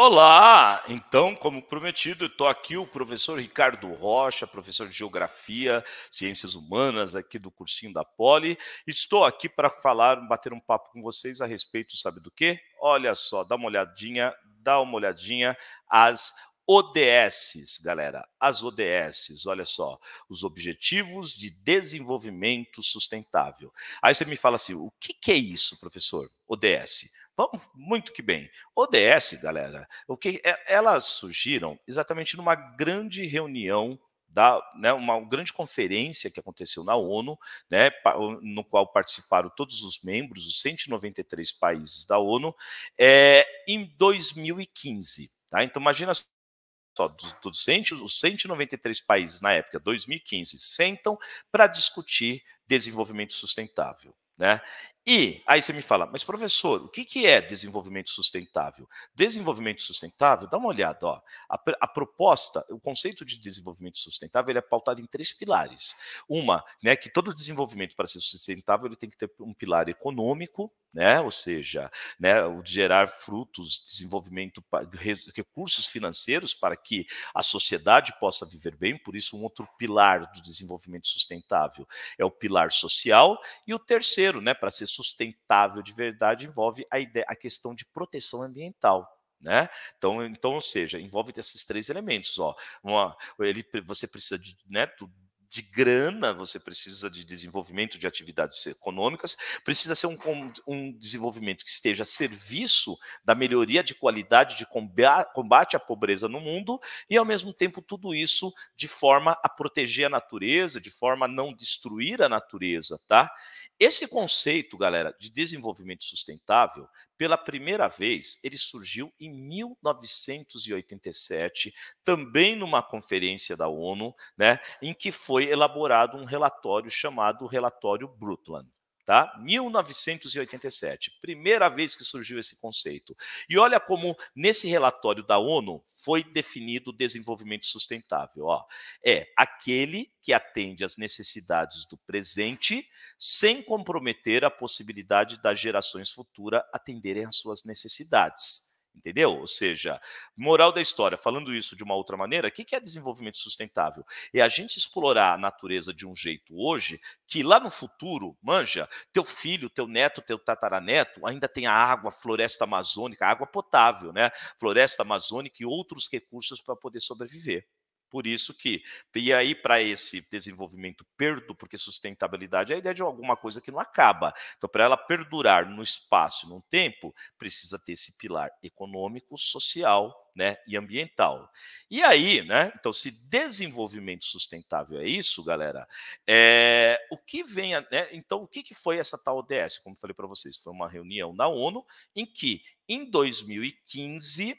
Olá! Então, como prometido, estou aqui o professor Ricardo Rocha, professor de Geografia, Ciências Humanas aqui do cursinho da Poli. Estou aqui para falar, bater um papo com vocês a respeito, sabe do quê? Olha só, dá uma olhadinha, dá uma olhadinha as ODSs, galera, as ODSs, olha só, os Objetivos de Desenvolvimento Sustentável. Aí você me fala assim, o que, que é isso, professor? ODS. Vamos muito que bem. ODS, galera, o que é, elas surgiram exatamente numa grande reunião da, né, uma grande conferência que aconteceu na ONU, né, no qual participaram todos os membros, os 193 países da ONU, é, em 2015. Tá? Então, imagina só, dos, dos 100, os 193 países na época, 2015, sentam para discutir desenvolvimento sustentável. Né? E aí você me fala, mas professor, o que, que é desenvolvimento sustentável? Desenvolvimento sustentável, dá uma olhada, ó. A, a proposta, o conceito de desenvolvimento sustentável ele é pautado em três pilares. Uma, né, que todo desenvolvimento para ser sustentável ele tem que ter um pilar econômico, né, ou seja, né, o de gerar frutos, desenvolvimento, recursos financeiros para que a sociedade possa viver bem. Por isso, um outro pilar do desenvolvimento sustentável é o pilar social e o terceiro, né, para ser sustentável de verdade envolve a, ideia, a questão de proteção ambiental. Né? Então, então, ou seja, envolve esses três elementos. Ó. Uma, ele, você precisa de, né, de grana, você precisa de desenvolvimento de atividades econômicas, precisa ser um, um desenvolvimento que esteja a serviço da melhoria de qualidade de combate à pobreza no mundo e, ao mesmo tempo, tudo isso de forma a proteger a natureza, de forma a não destruir a natureza, tá? Esse conceito, galera, de desenvolvimento sustentável, pela primeira vez, ele surgiu em 1987, também numa conferência da ONU, né, em que foi elaborado um relatório chamado Relatório Brundtland tá? 1987, primeira vez que surgiu esse conceito. E olha como nesse relatório da ONU foi definido o desenvolvimento sustentável, ó. É aquele que atende às necessidades do presente sem comprometer a possibilidade das gerações futuras atenderem às suas necessidades. Entendeu? Ou seja, moral da história, falando isso de uma outra maneira, o que é desenvolvimento sustentável? É a gente explorar a natureza de um jeito hoje que lá no futuro, manja, teu filho, teu neto, teu tataraneto ainda tem a água, floresta amazônica, água potável, né? Floresta amazônica e outros recursos para poder sobreviver. Por isso que, e aí para esse desenvolvimento perdo, porque sustentabilidade é a ideia de alguma coisa que não acaba. Então, para ela perdurar no espaço e no tempo, precisa ter esse pilar econômico, social né, e ambiental. E aí, né, então, se desenvolvimento sustentável é isso, galera, é, o que vem, a, né, então, o que, que foi essa tal ODS? Como falei para vocês, foi uma reunião na ONU em que, em 2015,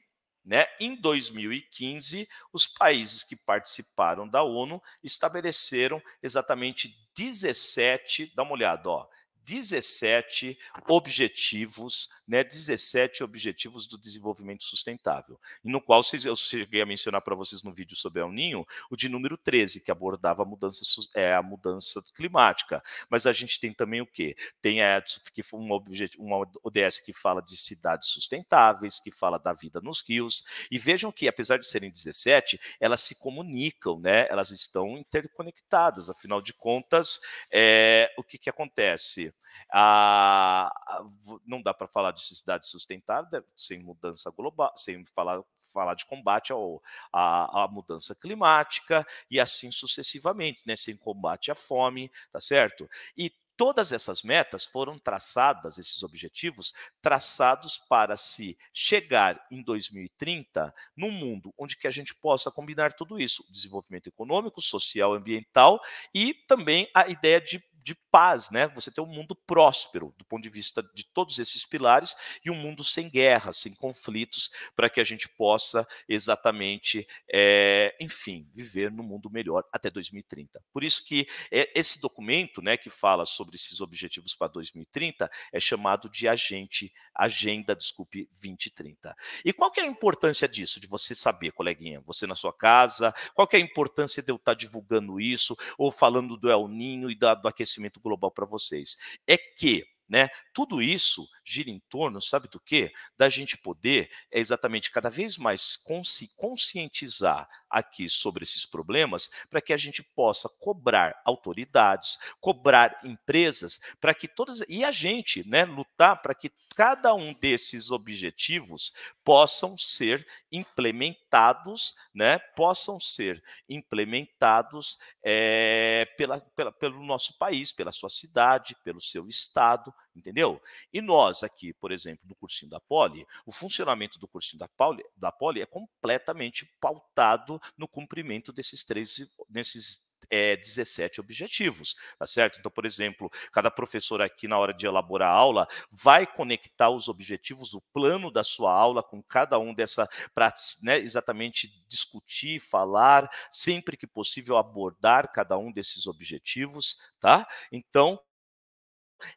né? Em 2015, os países que participaram da ONU estabeleceram exatamente 17, dá uma olhada, ó, 17 objetivos, né, 17 objetivos do desenvolvimento sustentável, no qual eu cheguei a mencionar para vocês no vídeo sobre El Ninho, o de número 13, que abordava a mudança, é, a mudança climática. Mas a gente tem também o quê? Tem a, que foi um, objetivo, uma ODS que fala de cidades sustentáveis, que fala da vida nos rios, e vejam que, apesar de serem 17, elas se comunicam, né? elas estão interconectadas, afinal de contas, é, o que, que acontece? Ah, ah não dá para falar de cidade sustentável sem mudança global, sem falar, falar de combate ao, à, à mudança climática e assim sucessivamente, né? sem combate à fome, tá certo? E todas essas metas foram traçadas, esses objetivos, traçados para se chegar em 2030 num mundo onde que a gente possa combinar tudo isso, desenvolvimento econômico, social, ambiental e também a ideia de de paz, né? Você tem um mundo próspero do ponto de vista de todos esses pilares e um mundo sem guerras, sem conflitos, para que a gente possa exatamente, é, enfim, viver num mundo melhor até 2030. Por isso que é, esse documento, né, que fala sobre esses objetivos para 2030, é chamado de agente, agenda, desculpe, 2030. E qual que é a importância disso? De você saber, coleguinha, você na sua casa, qual que é a importância de eu estar tá divulgando isso ou falando do El Ninho e da, do aquecimento conhecimento global para vocês. É que né, tudo isso gira em torno, sabe do quê? Da gente poder é exatamente cada vez mais se conscientizar aqui sobre esses problemas, para que a gente possa cobrar autoridades, cobrar empresas, para que todas e a gente, né, lutar para que cada um desses objetivos possam ser implementados, né, possam ser implementados é, pela, pela, pelo nosso país, pela sua cidade, pelo seu estado entendeu? E nós aqui, por exemplo, no cursinho da Poli, o funcionamento do cursinho da Poli, da Poli é completamente pautado no cumprimento desses três, desses é, 17 objetivos, tá certo? Então, por exemplo, cada professor aqui na hora de elaborar a aula vai conectar os objetivos, o plano da sua aula com cada um dessa, para né, exatamente discutir, falar, sempre que possível abordar cada um desses objetivos, tá? Então,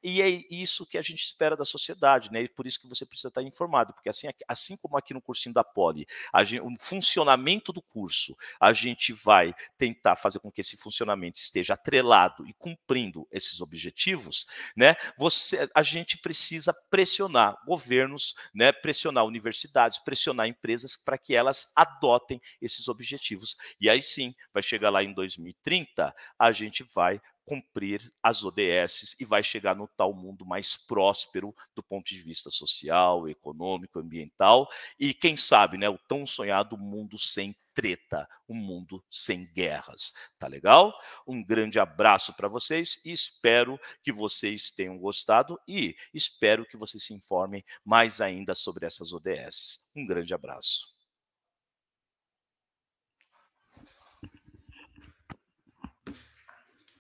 e é isso que a gente espera da sociedade, né? E por isso que você precisa estar informado, porque assim, assim como aqui no cursinho da Poli, gente, o funcionamento do curso, a gente vai tentar fazer com que esse funcionamento esteja atrelado e cumprindo esses objetivos, né? Você, a gente precisa pressionar governos, né? Pressionar universidades, pressionar empresas para que elas adotem esses objetivos. E aí sim, vai chegar lá em 2030, a gente vai cumprir as ODS e vai chegar no tal mundo mais próspero do ponto de vista social, econômico, ambiental e quem sabe, né, o tão sonhado mundo sem treta, um mundo sem guerras, tá legal? Um grande abraço para vocês e espero que vocês tenham gostado e espero que vocês se informem mais ainda sobre essas ODS. Um grande abraço.